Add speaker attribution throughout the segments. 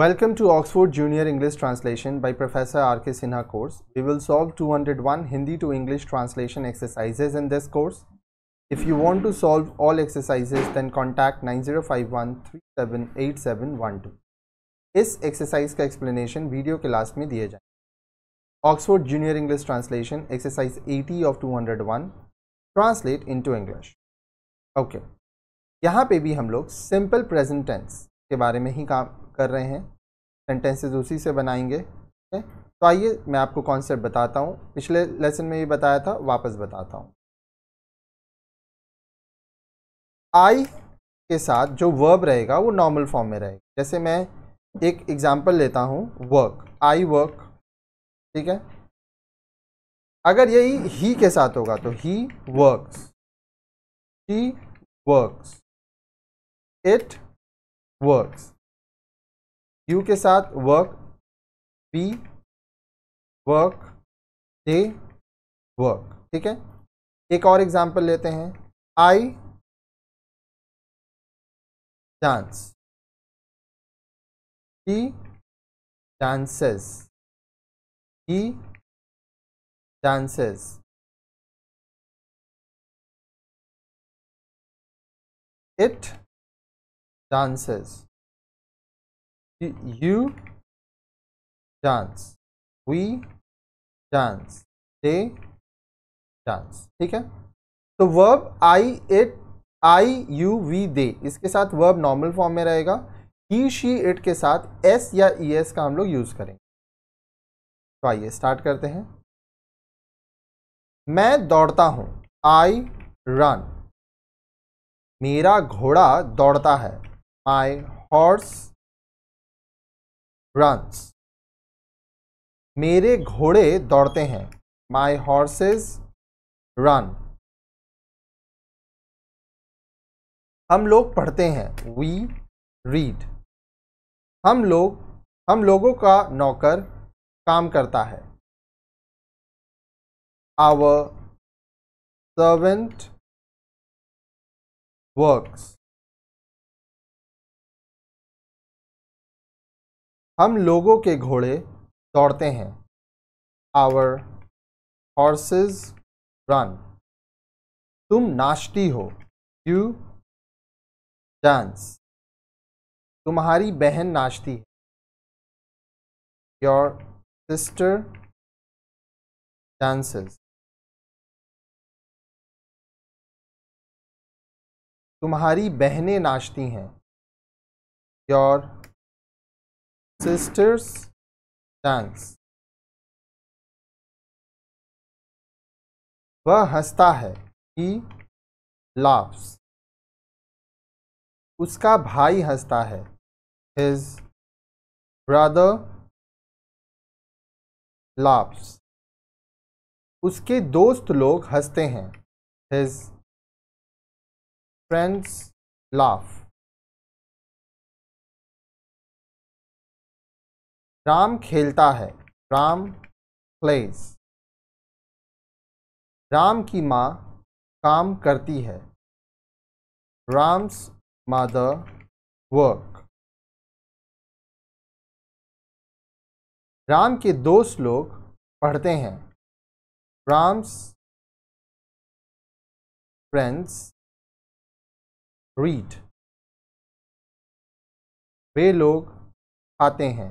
Speaker 1: Welcome to Oxford Junior English Translation by Professor R.K. Sinha course. We will solve 201 Hindi to English translation exercises in this course. If you want to solve all exercises, then contact 9051378712. Is exercise ka explanation video ke last mein diya jayenge. Oxford Junior English Translation exercise 80 of 201 translate into English. Okay. Yahan pe bhi hum log simple present tense के बारे में ही काम कर रहे हैं sentences उसी से बनाएंगे ठीक तो आइए मैं आपको कॉन्सेप्ट बताता हूँ पिछले लेसन में ये बताया था वापस बताता हूँ आई के साथ जो वर्ब रहेगा वो नॉर्मल फॉर्म में रहेगा जैसे मैं एक एग्जाम्पल लेता हूँ वर्क
Speaker 2: आई वर्क ठीक है अगर यही ही के साथ होगा तो he works he works it works you के साथ वर्क बी वर्क ए वर्क ठीक है एक और एग्जांपल लेते हैं I dance he dances he dances it dances you dance we dance they dance
Speaker 1: ठीक है तो verb I it I you we they इसके साथ वर्ब नॉर्मल फॉर्म में रहेगा ही शी इट के साथ एस या ई e एस का हम लोग यूज़ करेंगे
Speaker 2: तो आइए स्टार्ट करते हैं मैं दौड़ता हूँ आई रन मेरा घोड़ा दौड़ता है my horse runs मेरे घोड़े दौड़ते हैं my horses run हम लोग पढ़ते हैं we read हम लोग हम लोगों का नौकर काम करता है our servant works हम लोगों के घोड़े दौड़ते हैं आवर हॉर्सेज रन तुम नाश्ती हो यू डांस तुम्हारी बहन नाश्ती है योर सिस्टर डांसेस तुम्हारी बहनें नाचती हैं योर sisters dance वह हंसता है he laughs उसका भाई हंसता है his brother laughs उसके दोस्त लोग हंसते हैं his friends laugh राम खेलता है राम प्लेज राम की माँ काम करती है राम्स मदर वर्क राम के दोस्त लोग पढ़ते हैं राम्स फ्रेंड्स रीड वे लोग खाते हैं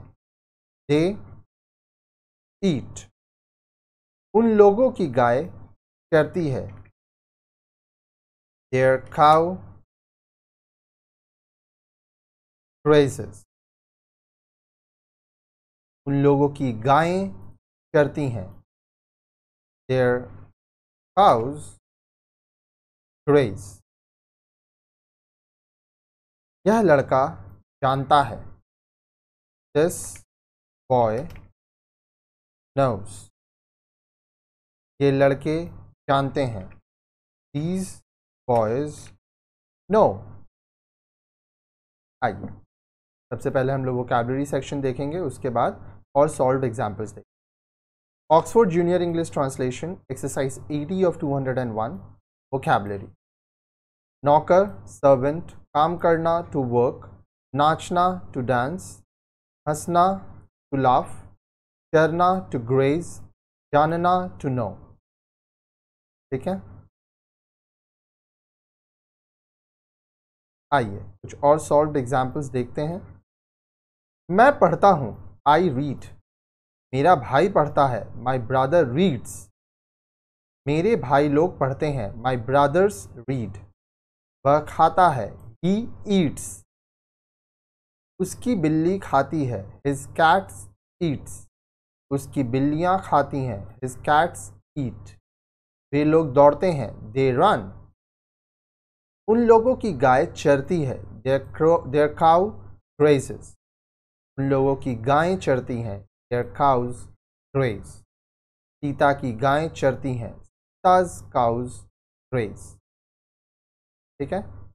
Speaker 2: दे ईट उन लोगों की गाय करती है देयर काउ उन लोगों की गायें करती हैं देयर काउज यह लड़का जानता है दिस बॉय नर्व्स ये लड़के जानते हैं दीज बॉयज नो
Speaker 1: आइए सबसे पहले हम लोग वो कैबलरी सेक्शन देखेंगे उसके बाद और सॉल्व एग्जाम्पल्स देखेंगे Oxford junior English translation exercise 80 of 201 vocabulary नौकर सर्वेंट काम करना टू वर्क नाचना टू डांस हंसना to laugh,
Speaker 2: करना to graze, जानना to know. ठीक है आइए कुछ और सॉल्व एग्जाम्पल्स देखते हैं मैं पढ़ता हूँ आई रीड
Speaker 1: मेरा भाई पढ़ता है माई ब्रादर रीड्स मेरे भाई लोग पढ़ते हैं माई ब्रादर्स रीड वह खाता है ही ईट्स उसकी बिल्ली खाती है हिज कैट्स ईट्स उसकी बिल्लियाँ खाती हैं हिज कैट्स ईट वे लोग दौड़ते हैं दे रन उन लोगों की गाय चरती है देर काउ ग्रेसेस उन लोगों की गायें चरती हैं देर काउज ग्रेस सीता की गायें चरती हैं सीताज काउज ग्रेस ठीक है